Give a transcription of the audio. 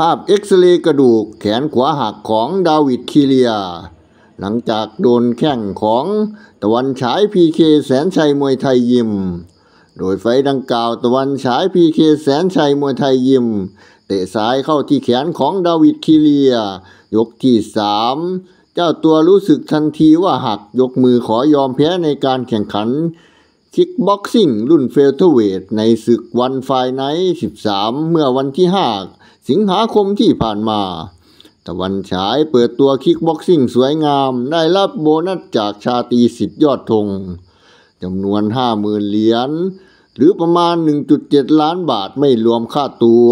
ภาพเอ็กซเรย์กระดูกแขนขวาหักของดาวิดคีเลีย หลังจากโดนแข้งของตะวันฉายพีเคแสนชัยมวยไทยยิม โดยไฟดังกล่าวตะวันฉายพีเคแสนชัยมวยไทยยิม เตะซ้ายเข้าที่แขนของดาวิดคีเลีย ยกที่สามเจ้าตัวรู้สึกทันทีว่าหักยกมือขอยอมแพ้ในการแข่งขัน คิกบ็อกซิ่งรุ่นเฟลเทเวตในศึกวันไฟไนท์13 เมื่อวันที่5สิงหาคมที่ผ่านมาตะวันฉายเปิดตัวคิกบ็อกซิ่งสวยงามได้รับโบนัสจากชาตีสิทธยอดธงจำนวน50,000เหรียญหรือประมาณ 1.7 ล้านบาทไม่รวมค่าตัว